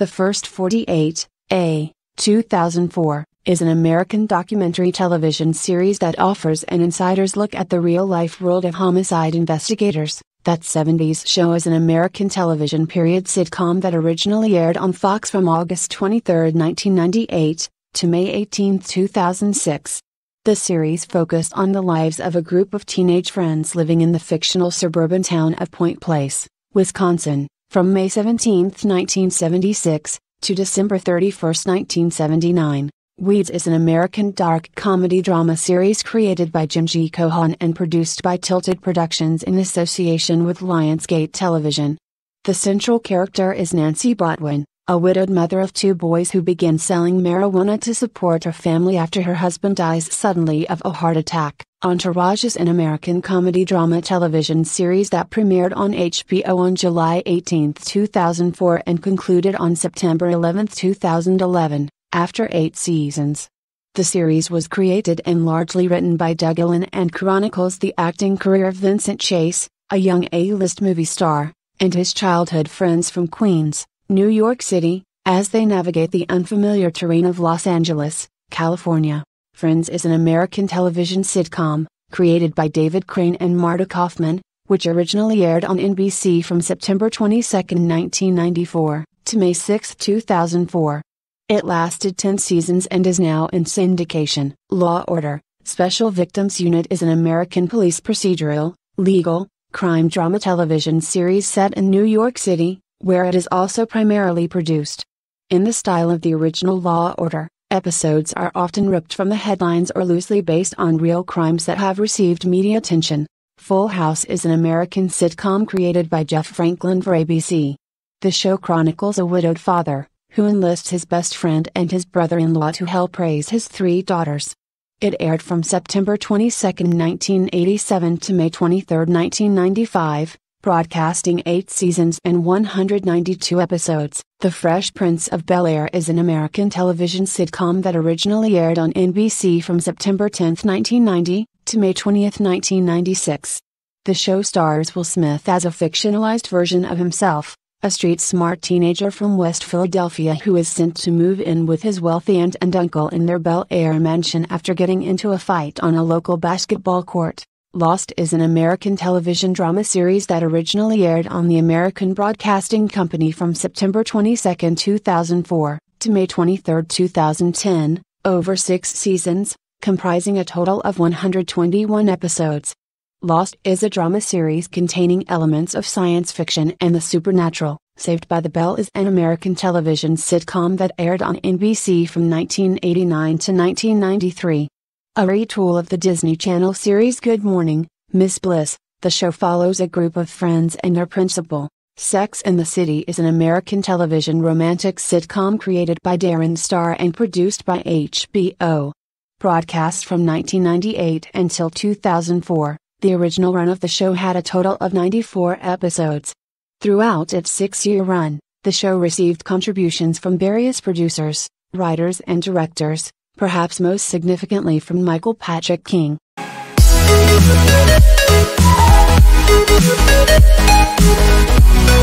The First 48, a 2004, is an American documentary television series that offers an insider's look at the real life world of homicide investigators. That 70s show is an American television period sitcom that originally aired on Fox from August 23, 1998, to May 18, 2006. The series focused on the lives of a group of teenage friends living in the fictional suburban town of Point Place, Wisconsin from May 17, 1976, to December 31, 1979. Weeds is an American dark comedy drama series created by Jim G. Cohan and produced by Tilted Productions in association with Lionsgate Television. The central character is Nancy Botwin, a widowed mother of two boys who begins selling marijuana to support her family after her husband dies suddenly of a heart attack. Entourage is an American comedy drama television series that premiered on HBO on July 18, 2004 and concluded on September 11, 2011, after eight seasons. The series was created and largely written by Doug Ellin and chronicles the acting career of Vincent Chase, a young A-list movie star, and his childhood friends from Queens, New York City, as they navigate the unfamiliar terrain of Los Angeles, California. Friends is an American television sitcom, created by David Crane and Marta Kaufman, which originally aired on NBC from September 22, 1994, to May 6, 2004. It lasted 10 seasons and is now in syndication. Law Order Special Victims Unit is an American police procedural, legal, crime drama television series set in New York City, where it is also primarily produced. In the style of the original Law Order, Episodes are often ripped from the headlines or loosely based on real crimes that have received media attention. Full House is an American sitcom created by Jeff Franklin for ABC. The show chronicles a widowed father, who enlists his best friend and his brother in law to help raise his three daughters. It aired from September 22, 1987 to May 23, 1995, broadcasting eight seasons and 192 episodes. The Fresh Prince of Bel Air is an American television sitcom that originally aired on NBC from September 10, 1990, to May 20, 1996. The show stars Will Smith as a fictionalized version of himself, a street smart teenager from West Philadelphia who is sent to move in with his wealthy aunt and uncle in their Bel Air mansion after getting into a fight on a local basketball court. Lost is an American television drama series that originally aired on the American Broadcasting Company from September 22, 2004, to May 23, 2010, over six seasons, comprising a total of 121 episodes. Lost is a drama series containing elements of science fiction and the supernatural. Saved by the Bell is an American television sitcom that aired on NBC from 1989 to 1993. A retool of the Disney Channel series Good Morning, Miss Bliss, the show follows a group of friends and their principal. Sex and the City is an American television romantic sitcom created by Darren Star and produced by HBO. Broadcast from 1998 until 2004, the original run of the show had a total of 94 episodes. Throughout its six year run, the show received contributions from various producers, writers, and directors, perhaps most significantly from Michael Patrick King. Thank you.